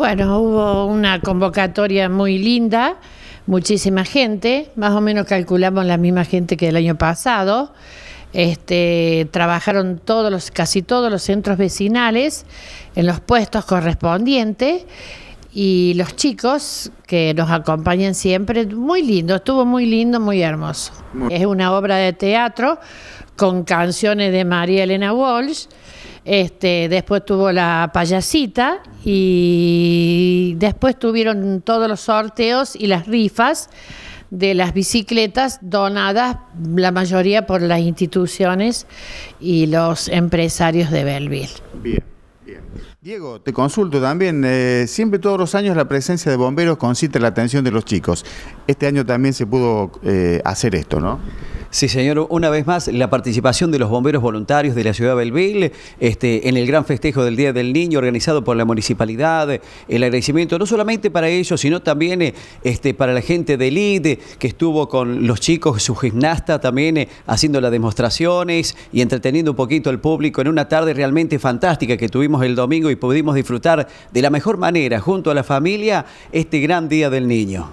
Bueno, hubo una convocatoria muy linda, muchísima gente, más o menos calculamos la misma gente que el año pasado. Este, trabajaron todos los, casi todos los centros vecinales en los puestos correspondientes y los chicos que nos acompañan siempre, muy lindo, estuvo muy lindo, muy hermoso. es una obra de teatro con canciones de María Elena Walsh este, después tuvo la payasita y después tuvieron todos los sorteos y las rifas de las bicicletas donadas la mayoría por las instituciones y los empresarios de Belleville. Bien. Diego, te consulto también. Eh, siempre todos los años la presencia de bomberos en la atención de los chicos. Este año también se pudo eh, hacer esto, ¿no? Sí, señor. Una vez más, la participación de los bomberos voluntarios de la ciudad de Belville este, en el gran festejo del Día del Niño organizado por la municipalidad. El agradecimiento no solamente para ellos, sino también este, para la gente del IDE que estuvo con los chicos, su gimnasta también eh, haciendo las demostraciones y entreteniendo un poquito al público en una tarde realmente fantástica que tuvimos el domingo y pudimos disfrutar de la mejor manera junto a la familia este gran Día del Niño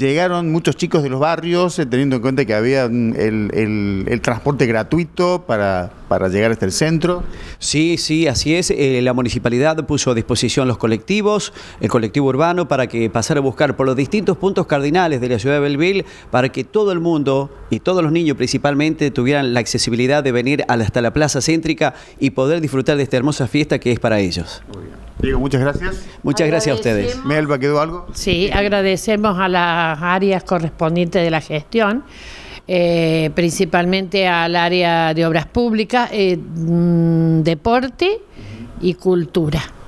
llegaron muchos chicos de los barrios, eh, teniendo en cuenta que había mm, el, transporte gratuito para, para, llegar hasta el centro. Sí, sí, así es. Eh, la municipalidad puso a disposición los colectivos, el colectivo urbano, para que pasara a buscar por los distintos puntos cardinales de la ciudad de Belleville, para que todo el mundo y todos los niños principalmente tuvieran la accesibilidad de venir hasta la plaza céntrica y poder disfrutar de esta hermosa fiesta que es para ellos. Muy bien. Diego, muchas gracias. Muchas gracias a ustedes. Melba, ¿quedó algo? Sí, agradecemos a las áreas correspondientes de la gestión. Eh, principalmente al área de obras públicas, eh, mm, deporte y cultura.